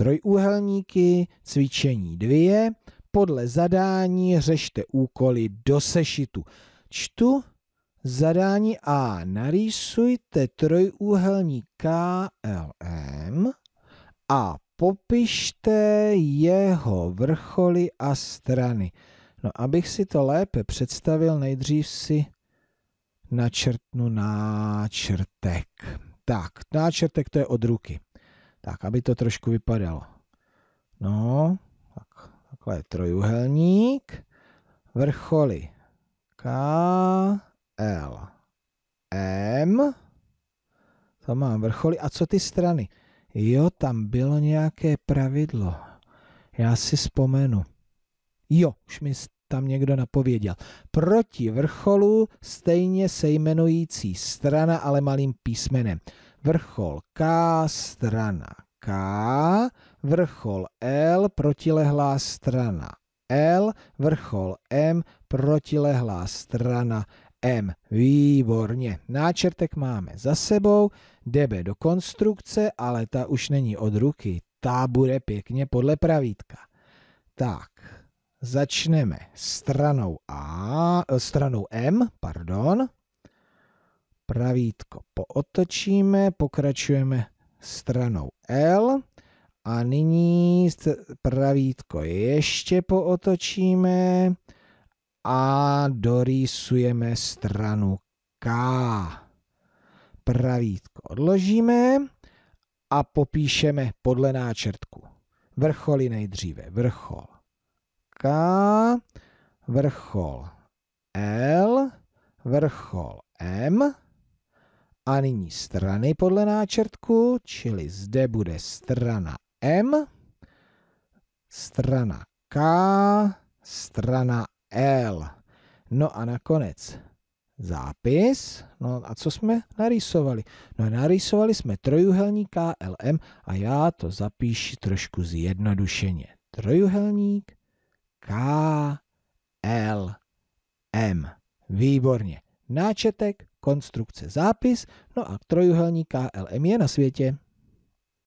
trojúhelníky, cvičení dvě, podle zadání řešte úkoly do sešitu. Čtu zadání A. Narýsujte trojúhelník KLM a popište jeho vrcholy a strany. No, abych si to lépe představil, nejdřív si načrtnu náčrtek. Tak, náčrtek to je od ruky. Tak, aby to trošku vypadalo. No, tak, takhle je trojuhelník. Vrcholy K, L, M. To mám vrcholy. A co ty strany? Jo, tam bylo nějaké pravidlo. Já si vzpomenu. Jo, už mi tam někdo napověděl. Proti vrcholu stejně sejmenující strana, ale malým písmenem vrchol K, strana K, vrchol L, protilehlá strana L, vrchol M, protilehlá strana M. Výborně. Náčrtek máme za sebou, debe do konstrukce, ale ta už není od ruky. Ta bude pěkně podle pravítka. Tak, začneme stranou A, eh, stranou M, pardon pravítko pootočíme, pokračujeme stranou L a nyní pravítko ještě pootočíme a dorýsujeme stranu K. Pravítko odložíme a popíšeme podle náčrtku. Vrcholy nejdříve. Vrchol K, vrchol L, vrchol M, a nyní strany podle náčrtku, čili zde bude strana M, strana K, strana L. No a nakonec zápis. No a co jsme narýsovali? No narýsovali jsme trojuhelník KLM a já to zapíši trošku zjednodušeně. Trojuhelník KLM. Výborně. Náčetek konstrukce zápis, no a trojuhelník KLM je na světě.